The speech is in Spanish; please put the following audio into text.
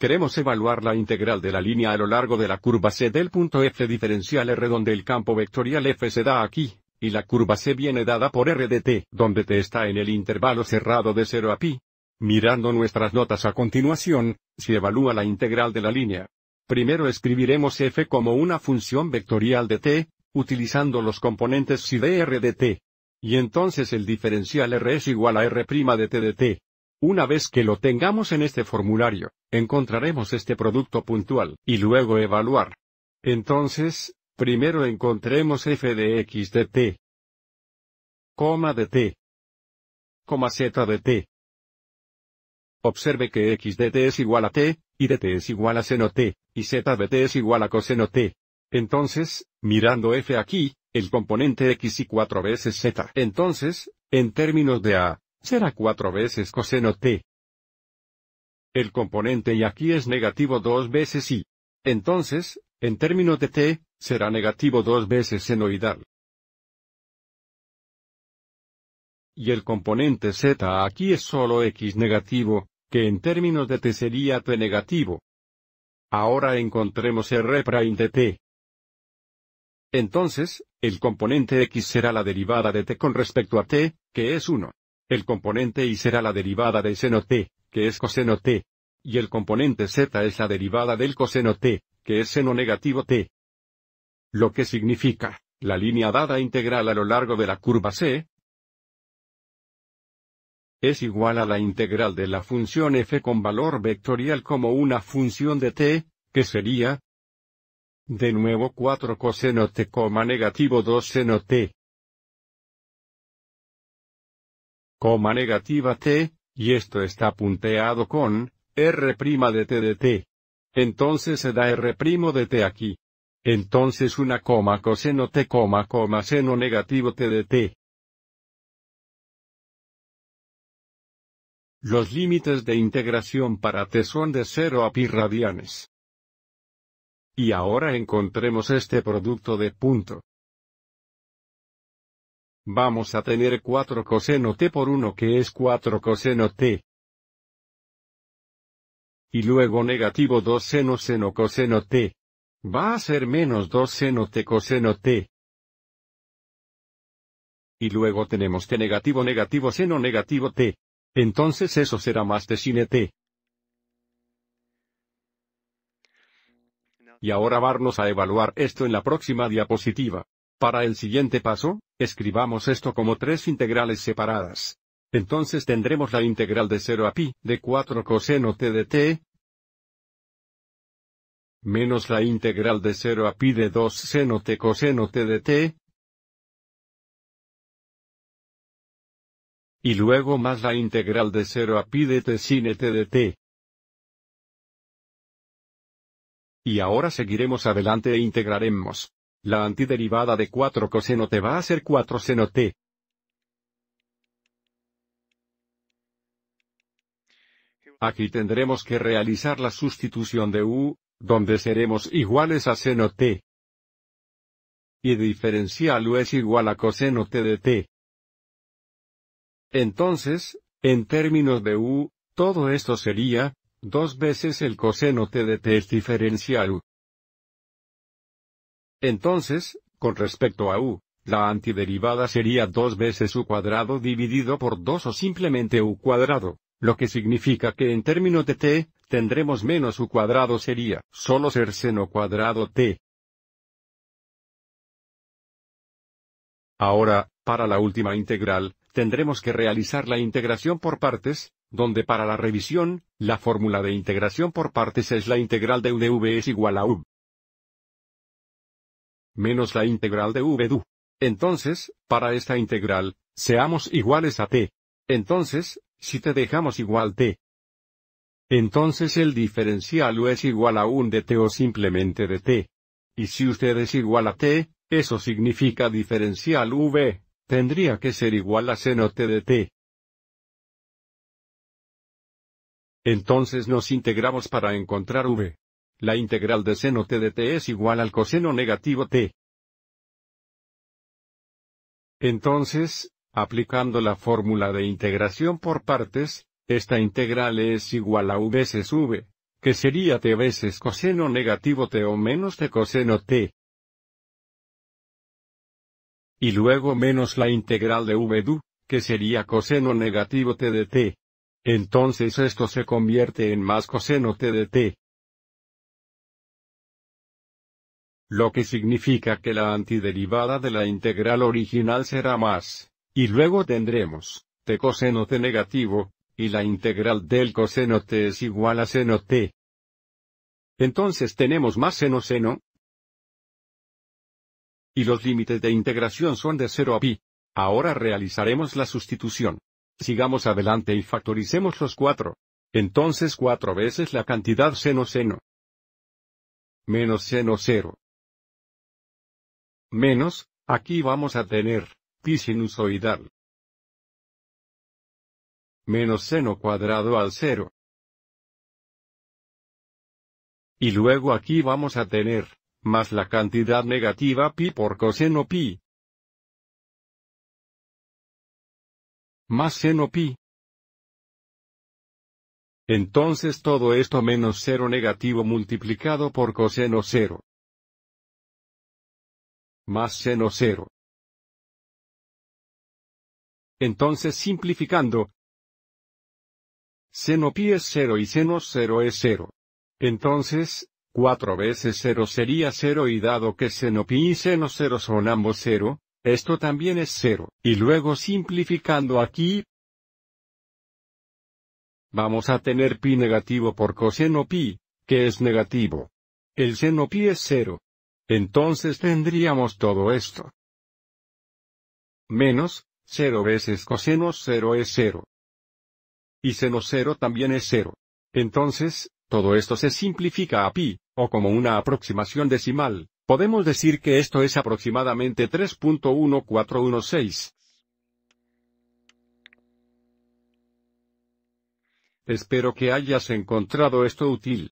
Queremos evaluar la integral de la línea a lo largo de la curva C del punto f diferencial r donde el campo vectorial f se da aquí, y la curva C viene dada por r de t, donde t está en el intervalo cerrado de 0 a pi. Mirando nuestras notas a continuación, se evalúa la integral de la línea. Primero escribiremos f como una función vectorial de t, utilizando los componentes si de r de t. Y entonces el diferencial r es igual a r' de t de t. Una vez que lo tengamos en este formulario, encontraremos este producto puntual, y luego evaluar. Entonces, primero encontremos f de x de t, coma de t, coma z de t. Observe que x de t es igual a t, y de t es igual a seno t, y z de t es igual a coseno t. Entonces, mirando f aquí, el componente x y cuatro veces z. Entonces, en términos de a, será cuatro veces coseno t. El componente y aquí es negativo dos veces y. Entonces, en términos de t, será negativo dos veces senoidal. Y el componente z aquí es solo x negativo, que en términos de t sería t negativo. Ahora encontremos r' de t. Entonces, el componente x será la derivada de t con respecto a t, que es 1. El componente y será la derivada de seno t que es coseno t. Y el componente z es la derivada del coseno t, que es seno negativo t. Lo que significa, la línea dada integral a lo largo de la curva c, es igual a la integral de la función f con valor vectorial como una función de t, que sería, de nuevo 4 coseno t, negativo 2 seno t. Coma negativa t, y esto está punteado con R' de t de t. Entonces se da R' de t aquí. Entonces una coma coseno t coma coma seno negativo t de t. Los límites de integración para t son de 0 a pi radianes. Y ahora encontremos este producto de punto vamos a tener 4 coseno t por 1 que es 4 coseno t. Y luego negativo 2 seno seno coseno t. Va a ser menos 2 seno t coseno t. Y luego tenemos t negativo negativo seno negativo t. Entonces eso será más t sin t. Y ahora vamos a evaluar esto en la próxima diapositiva. Para el siguiente paso, escribamos esto como tres integrales separadas. Entonces tendremos la integral de 0 a pi de 4 coseno t de t menos la integral de 0 a pi de 2 seno t coseno t de t y luego más la integral de 0 a pi de t sin e t de t. Y ahora seguiremos adelante e integraremos la antiderivada de 4 coseno t va a ser 4 seno t. Aquí tendremos que realizar la sustitución de u, donde seremos iguales a seno t. Y diferencial u es igual a coseno t de t. Entonces, en términos de u, todo esto sería, dos veces el coseno t de t es diferencial u. Entonces, con respecto a u, la antiderivada sería 2 veces u cuadrado dividido por 2 o simplemente u cuadrado, lo que significa que en términos de t, tendremos menos u cuadrado sería solo ser seno cuadrado t. Ahora, para la última integral, tendremos que realizar la integración por partes, donde para la revisión, la fórmula de integración por partes es la integral de u de v es igual a u menos la integral de v du. Entonces, para esta integral, seamos iguales a t. Entonces, si te dejamos igual t. Entonces el diferencial u es igual a un de t o simplemente de t. Y si usted es igual a t, eso significa diferencial v, tendría que ser igual a seno t de t. Entonces nos integramos para encontrar v. La integral de seno t de t es igual al coseno negativo t. Entonces, aplicando la fórmula de integración por partes, esta integral es igual a v veces v, que sería t veces coseno negativo t o menos t coseno t. Y luego menos la integral de v du, que sería coseno negativo t de t. Entonces esto se convierte en más coseno t de t. lo que significa que la antiderivada de la integral original será más, y luego tendremos, t coseno t negativo, y la integral del coseno t es igual a seno t. Entonces tenemos más seno seno, y los límites de integración son de 0 a pi. Ahora realizaremos la sustitución. Sigamos adelante y factoricemos los 4. Entonces 4 veces la cantidad seno seno. Menos seno 0 menos, aquí vamos a tener pi sinusoidal menos seno cuadrado al cero. Y luego aquí vamos a tener, más la cantidad negativa pi por coseno pi. Más seno pi. Entonces todo esto menos cero negativo multiplicado por coseno cero más seno 0. Entonces simplificando, seno pi es 0 y seno 0 es 0. Entonces, 4 veces 0 sería 0 y dado que seno pi y seno 0 son ambos 0, esto también es 0. Y luego simplificando aquí, vamos a tener pi negativo por coseno pi, que es negativo. El seno pi es 0, entonces tendríamos todo esto. Menos, 0 veces coseno 0 es 0. Y seno 0 también es 0. Entonces, todo esto se simplifica a pi, o como una aproximación decimal, podemos decir que esto es aproximadamente 3.1416. Espero que hayas encontrado esto útil.